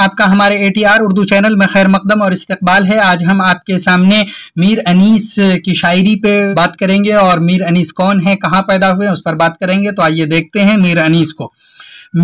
आपका हमारे ATR Urdu channel में खैर मकदम और इस्तकबाल है आज हम आपके सामने मीर अनीस की शायरी पे बात करेंगे और मीर अनीस कौन है कहाँ पैदा हुए उस पर बात करेंगे तो आइए देखते हैं मीर अनीस को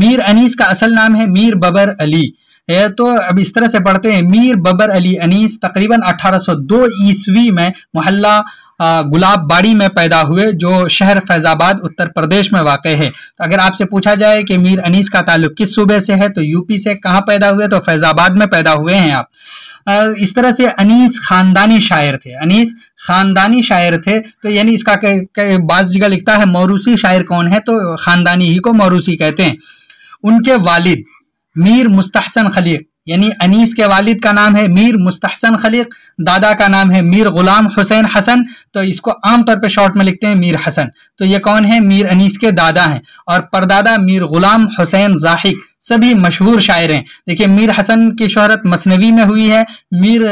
मीर अनीस का असल नाम है मीर बबर अली है तो अब इस तरह से पढ़ते हैं मीर बबर अली अनीस तकरीबन 1802 ईस्वी में मोहल्ला गुलाब बाड़ी में पैदा हुए जो शहर फैजाबाद उत्तर प्रदेश में वाक़ है तो अगर आपसे पूछा जाए कि मीर अनीस का ताल्लुक किस सूबे से है तो यूपी से कहाँ पैदा हुए तो फैज़ाबाद में पैदा हुए हैं आप इस तरह से अनीस ख़ानदानी शायर थे अनीस ख़ानदानी शायर थे तो यानी इसका बाज़ जगह लिखता है मौरूसी शायर कौन है तो ख़ानदानी ही को मौरूसी कहते हैं उनके वालिद मीर मुस्तहसन खलीक यानी अनीस के वालिद का नाम है मीर मुस्तहसन खलीक दादा का नाम है मीर गुलाम हुसैन हसन तो इसको आमतौर पर शॉर्ट में लिखते हैं मीर हसन तो ये कौन है मीर अनीस के दादा हैं और परदादा मीर गुलाम हुसैन जाहिक सभी मशहूर शायर हैं देखिए मीर हसन की शहरत मसनवी में हुई है मीर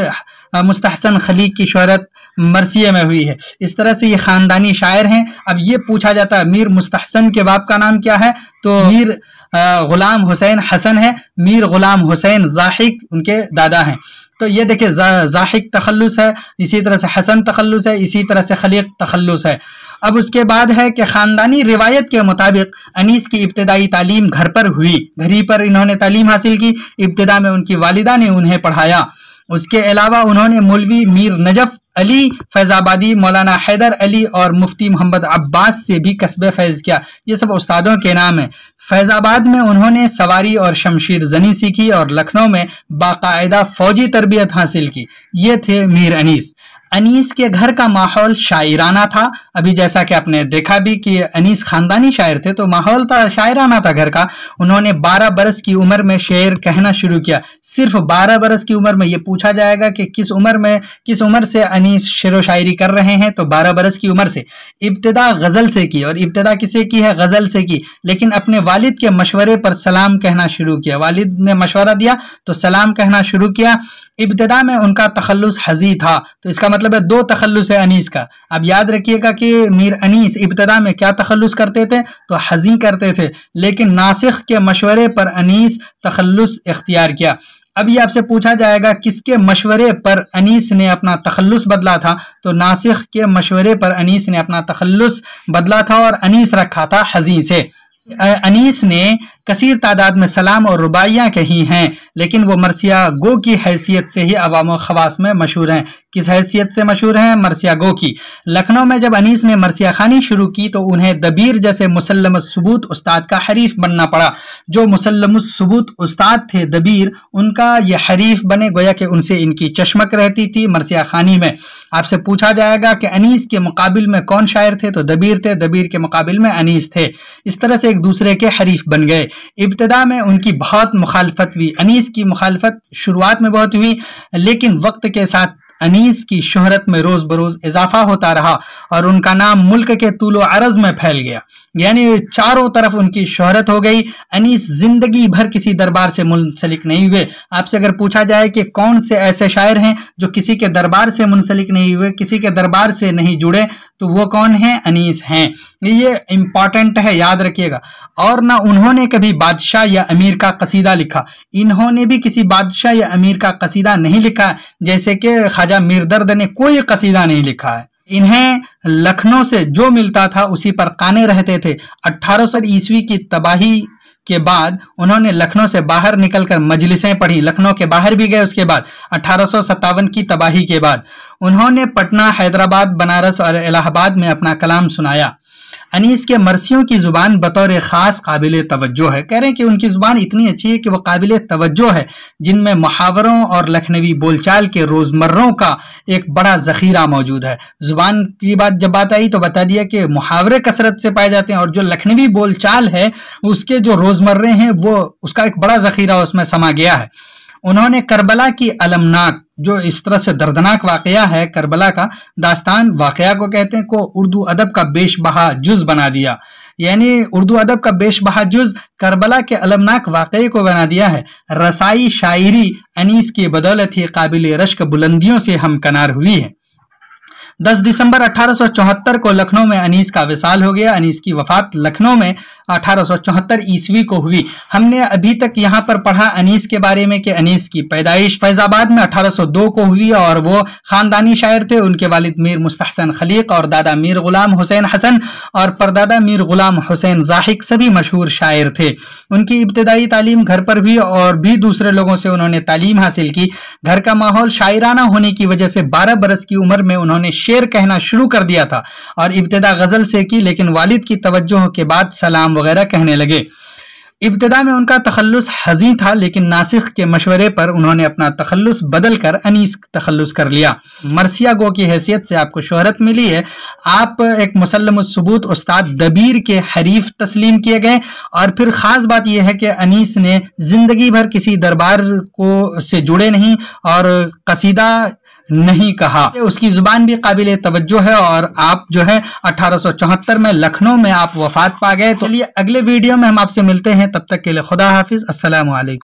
मुस्तहसन खलीक की शहरत मरसिया में हुई है इस तरह से ये ख़ानदानी शायर हैं अब ये पूछा जाता है मीर मुस्तहसन के बाप का नाम क्या है तो मीर ग़ुलाम हुसैन हसन है मीर ग़ुलाम हुसैन जाहिक उनके दादा हैं तो ये देखिए जा, जाहिक तखलस है इसी तरह से हसन तखलस है इसी तरह से खलीक तखलस है अब उसके बाद है कि खानदानी रिवायत के मुताबिक अनीस की इब्तदाई तालीम घर पर हुई घर ही पर इन्होंने तालीम हासिल की इब्तदा में उनकी वालिदा ने उन्हें पढ़ाया उसके अलावा उन्होंने मौलवी मीर नजफ अली फैज़ाबादी मौलाना हैदर अली और मुफ्ती मोहम्मद अब्बास से भी कस्ब फैज़ किया ये सब उस्तादों के नाम हैं फैज़ाबाद में उन्होंने सवारी और शमशीर जनी सीखी और लखनऊ में बाकायदा फ़ौजी तरबियत हासिल की ये थे मीर अनीस अनीस के घर का माहौल शायराना था अभी जैसा कि आपने देखा भी कि अनीस खानदानी शायर थे तो माहौल था शायराना था घर का उन्होंने 12 बरस की उम्र में शेर कहना शुरू किया सिर्फ 12 बरस की उम्र में ये पूछा जाएगा कि किस उम्र में किस उम्र से अनीस शेर व शायरी कर रहे हैं तो बारह बरस की उम्र से इब्तदा गज़ल से की और इब्तदा किसे की है गज़ल से की लेकिन अपने वालिद के मशवरे पर सलाम कहना शुरू किया वालिद ने मशवरा दिया तो सलाम कहना शुरू किया इब्तदा में उनका तखलस हजी था तो इसका मतलब है दो तखलस है अनीस का अब याद रखिएगा कि मीर अनीस इब्तदा में क्या तखलस करते थे तो हजी करते थे लेकिन नासिक के मशवरे पर अनीस तखलस इख्तियार किया अब ये आपसे पूछा जाएगा किसके मशवरे पर अनीस ने अपना तखलस बदला था तो नासिक के मशवरे पर अनीस ने अपना तखलस बदला था और अनीस रखा था हजी से अनीस ने कसीर तादाद में सलाम और रुबाइयाँ कही हैं लेकिन वो मरसिया गो की हैसियत से ही अवाम खवास में मशहूर हैं किस हैसियत से मशहूर हैं मरसिया गो की लखनऊ में जब अनीस ने मरसिया खानी शुरू की तो उन्हें दबीर जैसे मुसलम सबूत उस्ताद का हरीफ बनना पड़ा जो मुसलम सबूत उस्ताद थे दबीर उनका यह हरीफ बने गोया कि उनसे इनकी चश्मक रहती थी मरसिया खानी में आपसे पूछा जाएगा कि अनीस के मुकाबले में कौन शायर थे तो दबीर थे दबीर के मुकाबले में अनीस थे इस तरह से एक दूसरे के हरीफ बन गए इब्तदा में उनकी बहुत मुखालफत हुई अनीस की मुखालफत शुरुआत में बहुत हुई लेकिन वक्त के साथ अनीस की शोहरत में रोज बरोज इजाफा होता रहा और उनका नाम मुल्क के तुल अरज में फैल गया यानी चारों तरफ उनकी शोहरत हो गई अनीस जिंदगी भर किसी दरबार से मुंसलिक नहीं हुए आपसे अगर पूछा जाए कि कौन से ऐसे शायर हैं जो किसी के दरबार से मुंसलिक नहीं हुए किसी के दरबार से नहीं जुड़े तो वो कौन है अनीस हैं ये इंपॉर्टेंट है याद रखिएगा और ना उन्होंने कभी बादशाह या अमीर का कसीदा लिखा इन्होंने भी किसी बादशाह या अमीर का कसीदा नहीं लिखा जैसे कि खाजा राजा मीरदर्द ने कोई कसीदा नहीं लिखा है इन्हें लखनऊ से जो मिलता था उसी पर काने रहते थे 1800 ईस्वी की तबाही के बाद उन्होंने लखनऊ से बाहर निकलकर मजलिसें पढ़ी लखनऊ के बाहर भी गए उसके बाद अठारह की तबाही के बाद उन्होंने पटना हैदराबाद बनारस और इलाहाबाद में अपना कलाम सुनाया अनीस के मरसियों की ज़ुबान बतौर ख़ास काबिल तवज्जो है कह रहे हैं कि उनकी ज़ुबान इतनी अच्छी है कि वह काबिल तवज्जो है जिनमें मुहावरों और लखनवी बोलचाल के रोज़मर्रों का एक बड़ा ज़ख़ीरा मौजूद है ज़ुबान की बात जब बात आई तो बता दिया कि मुहावरे कसरत से पाए जाते हैं और जो लखनवी बोलचाल है उसके जो रोज़मर्रे हैं वो उसका एक बड़ा ज़ख़ीरा उसमें समा गया है उन्होंने करबला की अलमनाक जो इस तरह से दर्दनाक वाक़ है करबला का दास्तान वाकया को कहते हैं को उर्दू अदब का बेश बहा जुज बना दिया यानी उर्दू अदब का बेश बहा जुज करबला के अलमनाक वाकये को बना दिया है रसाई शायरी अनीस की बदौलत ही काबिल रश्क बुलंदियों से हमकनार हुई है 10 दिसंबर 1874 को लखनऊ में अनीस का विशाल हो गया अनीस की वफात लखनऊ में 1874 ईस्वी को हुई हमने अभी तक यहाँ पर पढ़ा अनीस के बारे में कि अनीस की पैदाइश फैजाबाद में 1802 को हुई और वो ख़ानदानी शायर थे उनके वालिद मीर मुस्तहसन खलीक और दादा मीर गुलाम हुसैन हसन और परदादा मीर गुलाम हुसैन जाहिक सभी मशहूर शायर थे उनकी इब्तदाई तालीम घर पर हुई और भी दूसरे लोगों से उन्होंने तालीम हासिल की घर का माहौल शायराना होने की वजह से बारह बरस की उम्र में उन्होंने शेर कहना शुरू कर दिया था और इब्तदा गज़ल से की लेकिन वालिद की तवज्जो के बाद सलाम वगैरह कहने लगे इब्तदा में उनका तखलस हजी था लेकिन नासिक के मशवरे पर उन्होंने अपना तखलस बदल कर अनीस तखलस कर लिया मरसिया गो की हैसियत से आपको शहरत मिली है आप एक मुसलम सबूत उस्ताद दबीर के हरीफ तस्लीम किए गए और फिर ख़ास बात यह है कि अनीस ने ज़िंदगी भर किसी दरबार को से जुड़े नहीं और कसीदा नहीं कहा उसकी जुबान भी काबिल तवज्जो है और आप जो है अठारह में लखनऊ में आप वफात पा गए तो अगले वीडियो में हम आपसे मिलते हैं तब तक के लिए खुदा हाफिज असल